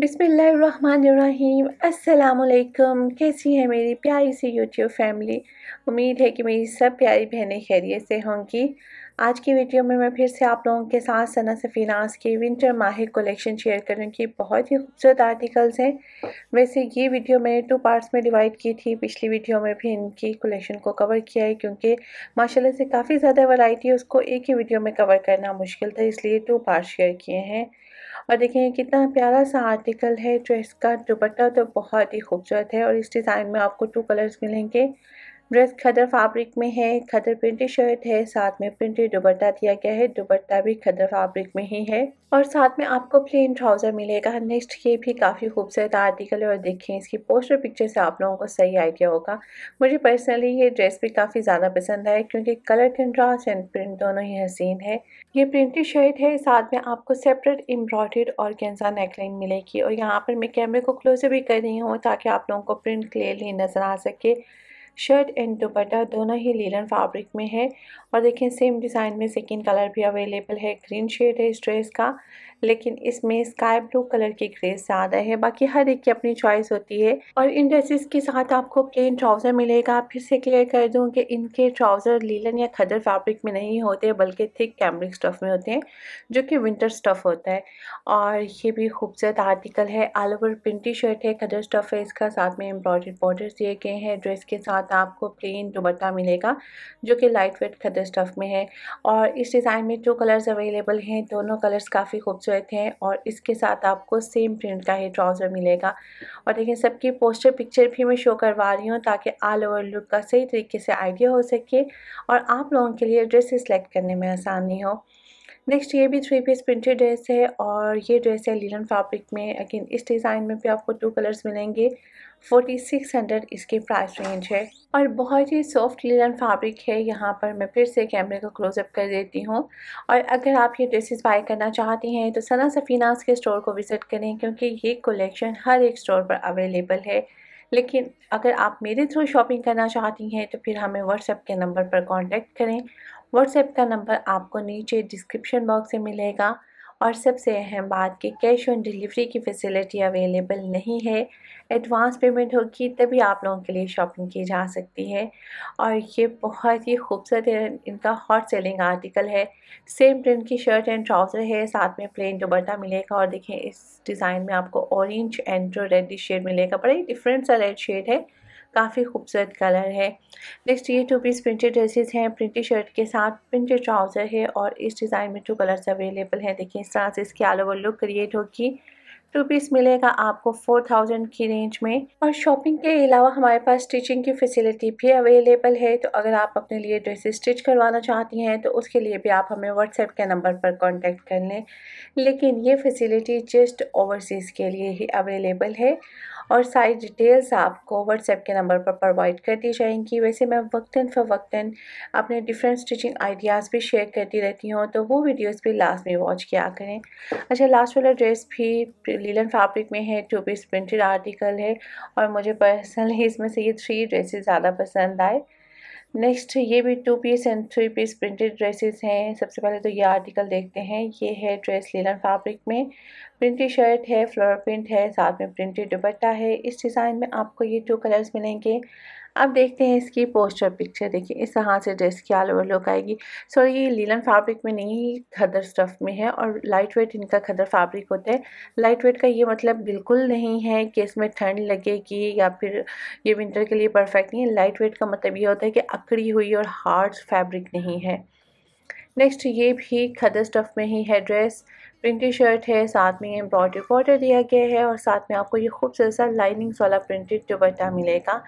बिसमीम् असलकम कैसी है मेरी प्यारी सी यूट्यूब फैमिली उम्मीद है कि मेरी सब प्यारी बहनें खैरियत से होंगी आज की वीडियो में मैं फिर से आप लोगों के साथ सना सफ़ीनास के विंटर माहिर कलेक्शन शेयर की बहुत ही खूबसूरत आर्टिकल्स हैं वैसे ये वीडियो मैंने टू पार्ट्स में डिवाइड की थी पिछली वीडियो में भी इनकी कलेक्शन को कवर किया है क्योंकि माशाल्लाह से काफ़ी ज़्यादा वैरायटी है उसको एक ही वीडियो में कवर करना मुश्किल था इसलिए टू पार्ट शेयर किए हैं और देखिए कितना प्यारा सा आर्टिकल है जो इसका दुपट्टा तो बहुत ही खूबसूरत है और इस डिज़ाइन में आपको टू कलर्स मिलेंगे ड्रेस खदर फैब्रिक में है खदर प्रिंटेड शर्ट है साथ में प्रिंटेड दुबट्टा दिया गया है दुबट्टा भी खदर फैब्रिक में ही है और साथ में आपको प्लेन ट्राउज़र मिलेगा नेक्स्ट ये भी काफ़ी खूबसूरत आर्टिकल है और देखें इसकी पोस्टर पिक्चर से आप लोगों को सही आइडिया होगा मुझे पर्सनली ये ड्रेस भी काफ़ी ज़्यादा पसंद है क्योंकि कलर कंट्रास एंड प्रिंट दोनों ही हसीन है ये प्रिंटेड शर्ट है साथ में आपको सेपरेट एम्ब्रॉयड और गेंजा नेकलाइन मिलेगी और यहाँ पर मैं कैमरे को क्लोज भी कर रही हूँ ताकि आप लोगों को प्रिंट क्लियरली नज़र आ सके शर्ट एंड दुपट्टा दोनों ही लीलन फैब्रिक में है और देखें सेम डिज़ाइन में सेकेंड कलर भी अवेलेबल है ग्रीन शेड है इस ड्रेस का लेकिन इसमें स्काई ब्लू कलर की ग्रेस ज़्यादा है बाकी हर एक की अपनी चॉइस होती है और इन ड्रेसेस के साथ आपको प्लेन ट्राउज़र मिलेगा फिर से क्लियर कर दूँ कि इनके ट्राउज़र लीलन या खदर फैब्रिक में नहीं होते बल्कि थिक कैमरिक स्टफ़ में होते हैं जो कि विंटर स्टफ़ होता है और ये भी खूबसूरत आर्टिकल है ऑल ओवर प्रिंटी शर्ट है खदर स्टफ़ है इसका साथ में एम्ब्रॉयड बॉर्डर दिए गए हैं ड्रेस के साथ आपको प्लेन दुबट्टा मिलेगा जो कि लाइट वेट खदर स्टफ़ में है और इस डिज़ाइन में जो कलर्स अवेलेबल हैं दोनों कलर्स काफ़ी खूबसूरत हैं और इसके साथ आपको सेम प्रिंट का ही ट्राउज़र मिलेगा और देखिए सबकी पोस्टर पिक्चर भी मैं शो करवा रही हूँ ताकि ऑल ओवर लुक का सही तरीके से आइडिया हो सके और आप लोगों के लिए ड्रेस सेलेक्ट करने में आसानी हो नेक्स्ट ये भी थ्री पीस प्रिंटेड ड्रेस है और ये ड्रेस है लीलन फैब्रिक में अगेन इस डिज़ाइन में भी आपको टू कलर्स मिलेंगे फोर्टी सिक्स हंड्रेड इसके प्राइस रेंज है और बहुत ही सॉफ्ट लीलन फैब्रिक है यहाँ पर मैं फिर से कैमरे को क्लोजअप कर देती हूँ और अगर आप ये ड्रेसेस बाय करना चाहती हैं तो सना सफीनास के स्टोर को विज़िट करें क्योंकि ये कलेक्शन हर एक स्टोर पर अवेलेबल है लेकिन अगर आप मेरे थ्रू शॉपिंग करना चाहती हैं तो फिर हमें व्हाट्सएप के नंबर पर कॉन्टेक्ट करें व्हाट्सएप का नंबर आपको नीचे डिस्क्रिप्शन बॉक्स में मिलेगा और सबसे अहम बात कि कैश ऑन डिलीवरी की फैसिलिटी अवेलेबल नहीं है एडवांस पेमेंट होगी तभी आप लोगों के लिए शॉपिंग की जा सकती है और ये बहुत ही खूबसूरत इनका हॉट सेलिंग आर्टिकल है सेम प्रिंट की शर्ट एंड ट्राउज़र है साथ में प्लेन दुबट्टा मिलेगा और देखें इस डिज़ाइन में आपको ऑरेंज एंड रेड शेड मिलेगा बड़ा ही डिफरेंट सा रेड शेड है काफ़ी खूबसूरत कलर है नेक्स्ट ये टू पीस प्रिंटेड ड्रेसेस हैं प्रिंटेड शर्ट के साथ प्रिंटेड ट्राउज़र है और इस डिज़ाइन में टू कलर्स अवेलेबल हैं देखिए इस तरह से इसकी ऑल ओवर लुक क्रिएट होगी टू पीस मिलेगा आपको फोर थाउजेंड की रेंज में और शॉपिंग के अलावा हमारे पास स्टिचिंग की फैसिलिटी भी अवेलेबल है तो अगर आप अपने लिए ड्रेसेस स्टिच करवाना चाहती हैं तो उसके लिए भी आप हमें व्हाट्सएप के नंबर पर कांटेक्ट कर लें लेकिन ये फैसिलिटी जस्ट ओवरसीज़ के लिए ही अवेलेबल है और सारी डिटेल्स आपको व्हाट्सएप के नंबर पर प्रोवाइड कर दी जाएंगी वैसे मैं वक्ता फ़वक्ता अपने डिफरेंट स्टिचिंग आइडियाज़ भी शेयर करती रहती हूँ तो वो वीडियोज़ भी लास्ट में वॉच किया करें अच्छा लास्ट वाला ड्रेस भी लीलन फैब्रिक में है टू पीस प्रिंटेड आर्टिकल है और मुझे पर्सनली इसमें से ये थ्री ड्रेसेस ज़्यादा पसंद आए नेक्स्ट ये भी two piece and three piece printed dresses हैं सबसे पहले तो ये आर्टिकल देखते हैं ये है ड्रेस लेलन फैब्रिक में प्रिंटेड शर्ट है फ्लोर प्रिंट है साथ में प्रिंटेड दुपट्टा है इस डिज़ाइन में आपको ये टू कलर्स मिलेंगे अब देखते हैं इसकी पोस्टर पिक्चर देखिए इस तरह से ड्रेस की ऑल ओवर लुक आएगी सॉरी ये लीलन फैब्रिक में नहीं खदर स्टफ़ में है और लाइट वेट इनका खदर फैब्रिक होता है लाइट वेट का ये मतलब बिल्कुल नहीं है कि इसमें ठंड लगेगी या फिर ये विंटर के लिए परफेक्ट नहीं है लाइट वेट का मतलब ये होता है कि अकड़ी हुई और हार्ड फैब्रिक नहीं है नेक्स्ट ये भी खदर स्टफ़ में ही है ड्रेस प्रिंटेड शर्ट है साथ में एम्ब्रॉयडरी बॉर्डर दिया गया है और साथ में आपको ये खूबसूरत सा लाइनिंग्स वाला प्रिंटेड दुपट्टा मिलेगा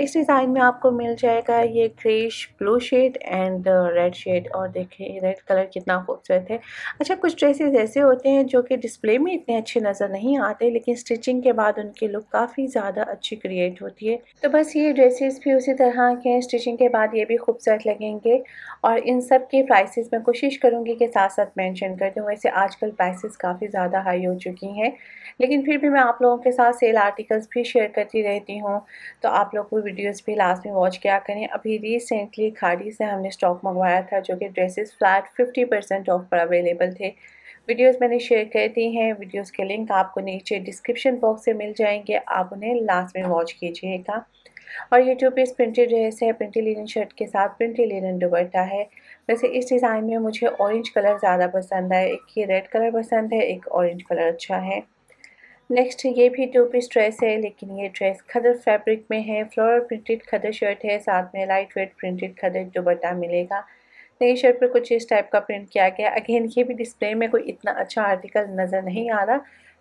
इस डिज़ाइन में आपको मिल जाएगा ये greyish blue shade and red shade और देखिए रेड कलर कितना खूबसूरत है अच्छा कुछ ड्रेसेस ऐसे होते हैं जो कि डिस्प्ले में इतने अच्छे नज़र नहीं आते लेकिन स्टिचिंग के बाद उनकी लुक काफ़ी ज़्यादा अच्छी क्रिएट होती है तो बस ये ड्रेसेस भी उसी तरह के हैं स्टिचिंग के बाद ये भी खूबसूरत लगेंगे और इन सब के प्राइसेस मैं कोशिश करूँगी कि साथ साथ मैंशन कर दूँ वैसे आजकल प्राइसेस काफ़ी ज़्यादा हाई हो चुकी हैं लेकिन फिर भी मैं आप लोगों के साथ सेल आर्टिकल्स भी शेयर करती रहती हूँ तो आप लोग वो वीडियोस भी लास्ट में वॉच किया करें अभी रिसेंटली खाड़ी से हमने स्टॉक मंगवाया था जो कि ड्रेसेस फ्लैट 50 परसेंट ऑफ पर अवेलेबल थे वीडियोस मैंने शेयर कर दी हैं वीडियोस के लिंक आपको नीचे डिस्क्रिप्शन बॉक्स से मिल जाएंगे आप उन्हें लास्ट में वॉच कीजिएगा और यूट्यूब पर प्रिंटेड ड्रेस है प्रिंटेड लिनन शर्ट के साथ प्रिंटेड लिनन दुपट्टा है वैसे इस डिज़ाइन में मुझे ऑरेंज कलर ज़्यादा पसंद है एक ये रेड कलर पसंद है एक ऑरेंज कलर अच्छा है नेक्स्ट ये भी टू पीस ड्रेस है लेकिन ये ड्रेस खदर फैब्रिक में है फ्लोरल प्रिंटेड खदर शर्ट है साथ में लाइट वेट प्रिंटेड खदर बटा मिलेगा नई शर्ट पर कुछ इस टाइप का प्रिंट किया गया अगेन ये भी डिस्प्ले में कोई इतना अच्छा आर्टिकल नज़र नहीं आ रहा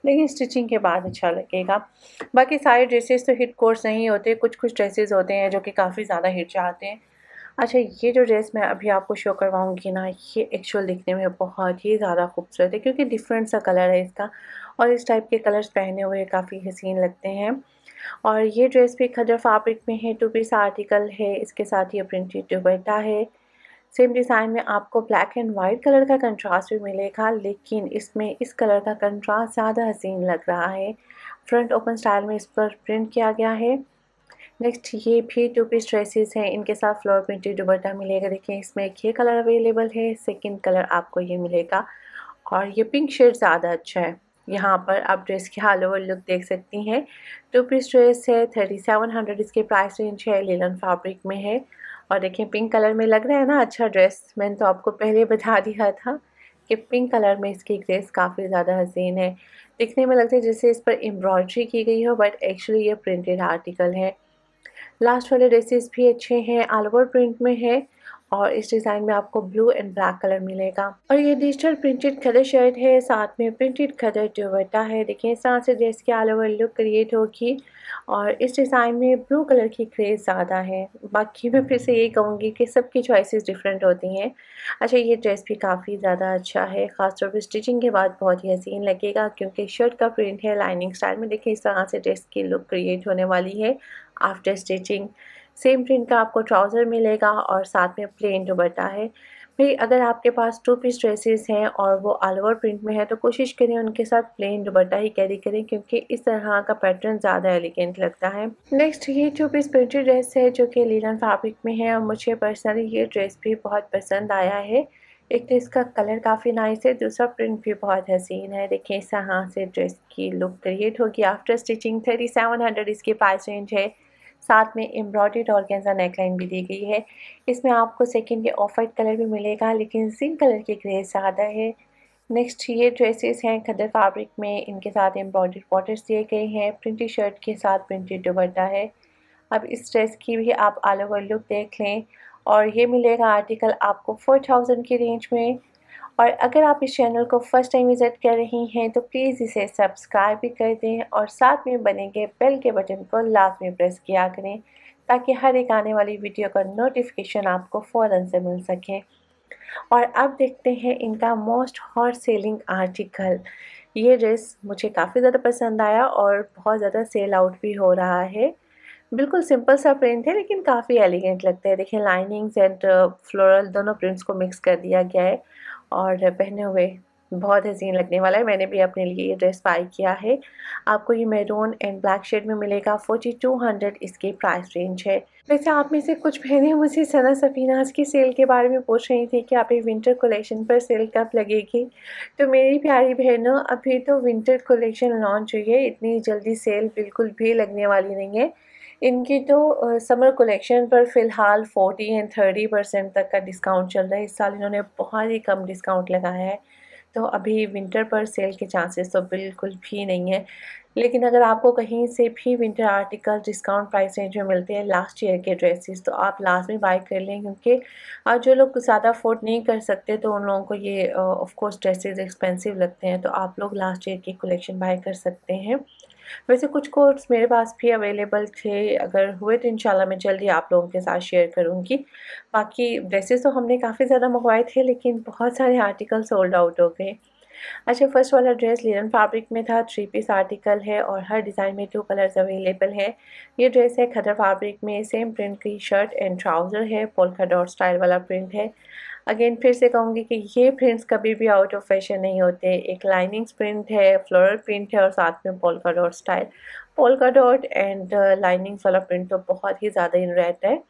लेकिन स्टिचिंग के बाद अच्छा लगेगा बाकी सारे ड्रेसेस तो हिट कोर्स नहीं होते कुछ कुछ ड्रेसेस होते हैं जो कि काफ़ी ज़्यादा हिट जाते हैं अच्छा ये जो ड्रेस मैं अभी आपको शो करवाऊँगी ना ये एक्चुअल दिखने में बहुत ही ज़्यादा खूबसूरत है क्योंकि डिफरेंट सा कलर है इसका और इस टाइप के कलर्स पहने हुए काफ़ी हसीन लगते हैं और ये ड्रेस भी खजर फैब्रिक में है टू पीस आर्टिकल है इसके साथ ही प्रिंटेड दुबट्टा है सेम डिज़ाइन में आपको ब्लैक एंड वाइट कलर का कंट्रास्ट भी मिलेगा लेकिन इसमें इस कलर का कंट्रास्ट ज़्यादा हसीन लग रहा है फ्रंट ओपन स्टाइल में इस पर प्रिंट किया गया है नेक्स्ट ये भी टू पीस ड्रेसेस हैं इनके साथ फ्लोर प्रिंटेड दुबट्टा मिलेगा देखिए इसमें एक ये कलर अवेलेबल है सेकंड कलर आपको ये मिलेगा और ये पिंक शेड ज़्यादा अच्छा है यहाँ पर आप ड्रेस की हाल ओवर लुक देख सकती हैं टू पीस ड्रेस है थर्टी सेवन हंड्रेड इसके प्राइस रेंज है लेलन फैब्रिक में है और देखिए पिंक कलर में लग रहा है ना अच्छा ड्रेस मैंने तो आपको पहले बता दिया था कि पिंक कलर में इसकी ड्रेस काफ़ी ज़्यादा हसीन है दिखने में लगता है जैसे इस पर एम्ब्रॉयड्री की गई हो बट एक्चुअली ये प्रिंटेड आर्टिकल है लास्ट वाले ड्रेसेस भी अच्छे हैं ऑल ओवर प्रिंट में है और इस डिज़ाइन में आपको ब्लू एंड ब्लैक कलर मिलेगा और ये डिजिटल प्रिंटेड खदर शर्ट है साथ में प्रिंटेड खदर दुवट्टा है देखिए इस तरह से ड्रेस की ऑल ओवर लुक क्रिएट होगी और इस डिज़ाइन में ब्लू कलर की क्रेज़ ज़्यादा है बाकी मैं फिर से यही कहूँगी कि सबकी चॉइसेस डिफरेंट होती हैं अच्छा ये ड्रेस भी काफ़ी ज़्यादा अच्छा है ख़ासतौर पर स्टिचिंग के बाद बहुत ही हसीन लगेगा क्योंकि शर्ट का प्रिंट है लाइनिंग स्टाइल में देखिए इस तरह से ड्रेस की लुक क्रिएट होने वाली है आफ्टर स्टिचिंग सेम प्रिंट का आपको ट्राउज़र मिलेगा और साथ में प्लेन दुबट्टा है फिर अगर आपके पास टू पीस ड्रेसेस हैं और वो ऑल ओवर प्रिंट में है तो कोशिश करें उनके साथ प्लेन दुबट्टा ही कैरी करें क्योंकि इस तरह का पैटर्न ज़्यादा एलिगेंट लगता है नेक्स्ट ये टू पीस प्रिंटेड ड्रेस है जो कि लीलन फैब्रिक में है और मुझे पर्सनली ये ड्रेस भी बहुत पसंद आया है एक तो इसका कलर काफ़ी नाइस है दूसरा प्रिंट भी बहुत हसीन है देखिए इस तरह से ड्रेस की लुक क्रिएट होगी after stitching thirty seven hundred इसकी प्राइस रेंज है साथ में और ऑर्गेन्जा नेकलाइन भी दी गई है इसमें आपको सेकेंड ये ऑफ वाइट कलर भी मिलेगा लेकिन जिंक कलर की ग्रे ज़्यादा है नेक्स्ट ये ड्रेसेस हैं खदर फैब्रिक में इनके साथ एम्ब्रॉयड बॉर्डर्स दिए गए हैं प्रिंटेड शर्ट के साथ प्रिंटेड दुबट्टा है अब इस ड्रेस की भी आप ऑल ओवर लुक देख लें और ये मिलेगा आर्टिकल आपको फोर थाउजेंड की रेंज में और अगर आप इस चैनल को फर्स्ट टाइम विज़िट कर रही हैं तो प्लीज़ इसे सब्सक्राइब भी कर दें और साथ में बनेंगे बेल के बटन को लास्ट में प्रेस किया करें ताकि हर एक आने वाली वीडियो का नोटिफिकेशन आपको फ़ौर से मिल सके और अब देखते हैं इनका मोस्ट हॉट सेलिंग आर्टिकल ये ड्रेस मुझे काफ़ी ज़्यादा पसंद आया और बहुत ज़्यादा सेल आउट भी हो रहा है बिल्कुल सिंपल सा प्रिंट है लेकिन काफ़ी एलिगेंट लगता है देखिए लाइनिंग्स एंड फ्लोरल दोनों प्रिंट्स को मिक्स कर दिया गया है और पहने हुए बहुत हसीन लगने वाला है मैंने भी अपने लिए ये ड्रेस बाई किया है आपको ये मेरून एंड ब्लैक शेड में मिलेगा 4200 टू हंड्रेड प्राइस रेंज है वैसे आप में से कुछ बहने मुझे सना सफीनाज की सेल के बारे में पूछ रही थी कि आपकी विंटर कलेक्शन पर सेल कब लगेगी तो मेरी प्यारी बहनों अभी तो विंटर कलेक्शन लॉन्च हुई है इतनी जल्दी सेल बिल्कुल भी लगने वाली नहीं है इनकी तो समर कलेक्शन पर फ़िलहाल 40 एंड 30 परसेंट तक का डिस्काउंट चल रहा है इस साल इन्होंने बहुत ही कम डिस्काउंट लगाया है तो अभी विंटर पर सेल के चांसेस तो बिल्कुल भी नहीं है लेकिन अगर आपको कहीं से भी winter article discount price range में मिलते हैं लास्ट ईयर के ड्रेसेस तो आप लास्ट में बाई कर लें क्योंकि आज जो लोग ज़्यादा अफोर्ड नहीं कर सकते तो उन लोगों को ये ऑफ कोर्स ड्रेसेस एक्सपेंसिव लगते हैं तो आप लोग लास्ट ईयर की कलेक्शन बाई कर सकते हैं वैसे कुछ कोर्स मेरे पास भी अवेलेबल थे अगर हुए तो इनशाला मैं जल्दी आप लोगों के साथ शेयर करूँगी बाकी ड्रेसेस तो हमने काफ़ी ज़्यादा मंगवाए थे लेकिन बहुत सारे आर्टिकल सोल्ड आउट हो गए अच्छा फर्स्ट वाला ड्रेस लिनन फैब्रिक में था थ्री पीस आर्टिकल है और हर डिज़ाइन में टू कलर्स अवेलेबल है ये ड्रेस है खदर फैब्रिक में सेम प्रिंट की शर्ट एंड ट्राउज़र है पोलका डॉट स्टाइल वाला प्रिंट है अगेन फिर से कहूँगी कि ये प्रिंट्स कभी भी आउट ऑफ फैशन नहीं होते एक लाइनिंग्स प्रिंट है फ्लोरल प्रिंट है और साथ में polka dot style polka dot and linings वाला प्रिंट तो बहुत ही ज़्यादा इन रहता है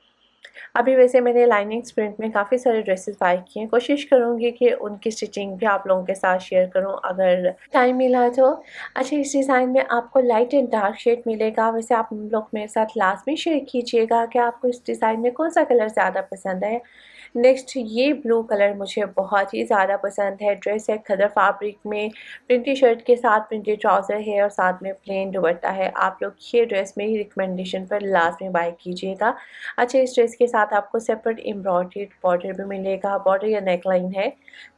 अभी वैसे मैंने लाइनिंग्स प्रिंट में काफ़ी सारे ड्रेसेस बाई किए हैं कोशिश करूँगी कि उनकी स्टिचिंग भी आप लोगों के साथ शेयर करूँ अगर टाइम मिला तो अच्छा इस डिज़ाइन में आपको लाइट एंड डार्क शेड मिलेगा वैसे आप लोग मेरे साथ लास्ट में शेयर कीजिएगा कि आपको इस डिज़ाइन में कौन सा कलर ज़्यादा पसंद है नेक्स्ट ये ब्लू कलर मुझे बहुत ही ज़्यादा पसंद है ड्रेस है खदर फैब्रिक में प्रिंटी शर्ट के साथ प्रिंटी ट्राउज़र है और साथ में प्लेन दुपट्टा है आप लोग ये ड्रेस मेरी रिकमेंडेशन पर लास्ट में बाई कीजिएगा अच्छा इस ड्रेस के साथ आपको सेपरेट एम्ब्रॉयड्रेड बॉर्डर भी मिलेगा बॉर्डर या नेकलाइन है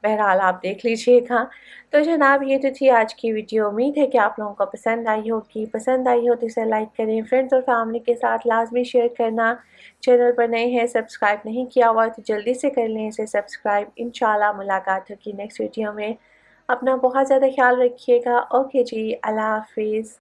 बहरहाल आप देख लीजिएगा तो जनाब ये तो थी आज की वीडियो उम्मीद है कि आप लोगों को पसंद आई होगी पसंद आई हो तो इसे लाइक करें फ्रेंड्स और फैमिली के साथ लाजमी शेयर करना चैनल पर नए हैं सब्सक्राइब नहीं किया हुआ तो जल्द जल्दी से कर लें इसे सब्सक्राइब इन मुलाकात होगी नेक्स्ट वीडियो में अपना बहुत ज़्यादा ख्याल रखिएगा ओके जी अल्लाह हाफिज़